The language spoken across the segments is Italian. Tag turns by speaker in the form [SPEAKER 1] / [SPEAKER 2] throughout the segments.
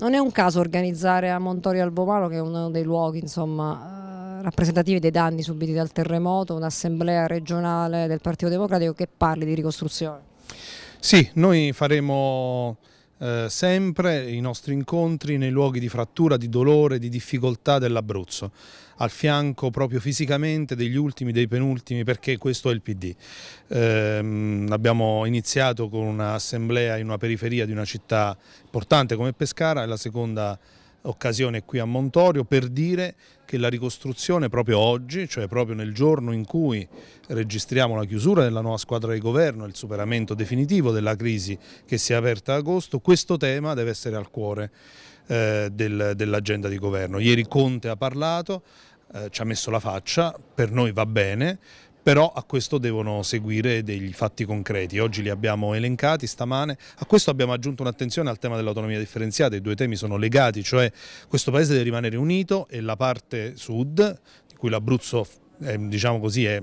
[SPEAKER 1] non è un caso organizzare a Montorio Albomano, che è uno dei luoghi insomma, eh, rappresentativi dei danni subiti dal terremoto, un'assemblea regionale del Partito Democratico che parli di ricostruzione.
[SPEAKER 2] Sì, noi faremo eh, sempre i nostri incontri nei luoghi di frattura, di dolore, di difficoltà dell'Abruzzo, al fianco proprio fisicamente degli ultimi, dei penultimi, perché questo è il PD. Eh, abbiamo iniziato con un'assemblea in una periferia di una città importante come Pescara, è la seconda occasione qui a Montorio per dire che la ricostruzione proprio oggi, cioè proprio nel giorno in cui registriamo la chiusura della nuova squadra di governo, il superamento definitivo della crisi che si è aperta ad agosto, questo tema deve essere al cuore eh, del, dell'agenda di governo. Ieri Conte ha parlato, eh, ci ha messo la faccia, per noi va bene, però a questo devono seguire degli fatti concreti. Oggi li abbiamo elencati stamane, a questo abbiamo aggiunto un'attenzione al tema dell'autonomia differenziata, i due temi sono legati, cioè questo Paese deve rimanere unito e la parte sud, di cui l'Abruzzo è, diciamo così, è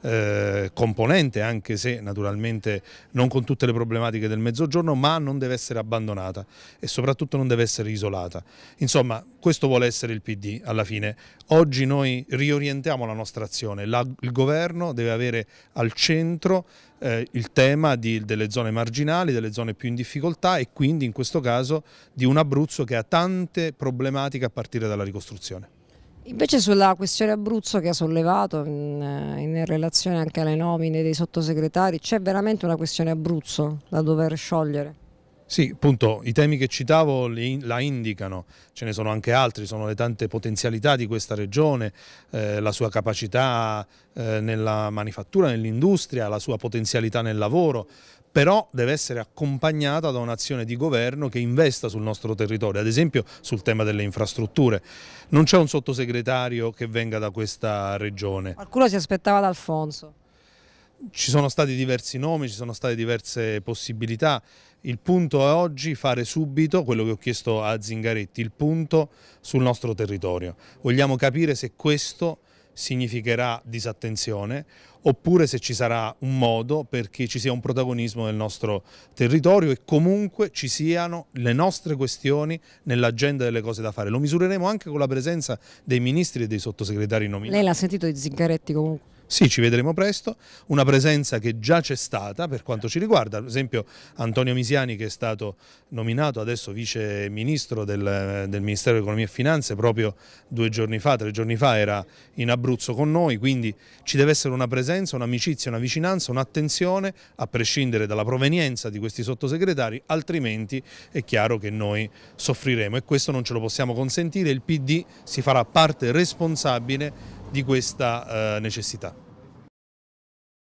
[SPEAKER 2] eh, componente, anche se naturalmente non con tutte le problematiche del mezzogiorno, ma non deve essere abbandonata e soprattutto non deve essere isolata. Insomma, questo vuole essere il PD alla fine. Oggi noi riorientiamo la nostra azione, la, il governo deve avere al centro eh, il tema di, delle zone marginali, delle zone più in difficoltà e quindi in questo caso di un Abruzzo che ha tante problematiche a partire dalla ricostruzione.
[SPEAKER 1] Invece sulla questione Abruzzo che ha sollevato in, mm, in relazione anche alle nomine dei sottosegretari, c'è veramente una questione Abruzzo da dover sciogliere?
[SPEAKER 2] Sì, appunto, i temi che citavo li, la indicano, ce ne sono anche altri, sono le tante potenzialità di questa regione, eh, la sua capacità eh, nella manifattura, nell'industria, la sua potenzialità nel lavoro, però deve essere accompagnata da un'azione di governo che investa sul nostro territorio, ad esempio sul tema delle infrastrutture. Non c'è un sottosegretario che venga da questa regione.
[SPEAKER 1] Qualcuno si aspettava da Alfonso
[SPEAKER 2] ci sono stati diversi nomi, ci sono state diverse possibilità. Il punto è oggi fare subito quello che ho chiesto a Zingaretti, il punto sul nostro territorio. Vogliamo capire se questo significherà disattenzione oppure se ci sarà un modo perché ci sia un protagonismo nel nostro territorio e comunque ci siano le nostre questioni nell'agenda delle cose da fare. Lo misureremo anche con la presenza dei ministri e dei sottosegretari nominati. Lei l'ha sentito di Zingaretti comunque? Sì, ci vedremo presto, una presenza che già c'è stata per quanto ci riguarda, ad esempio Antonio Misiani che è stato nominato adesso vice ministro del, del Ministero dell'Economia e Finanze proprio due giorni fa, tre giorni fa era in Abruzzo con noi, quindi ci deve essere una presenza, un'amicizia, una vicinanza, un'attenzione a prescindere dalla provenienza di questi sottosegretari, altrimenti è chiaro che noi soffriremo e questo non ce lo possiamo consentire, il PD si farà parte responsabile di questa eh, necessità.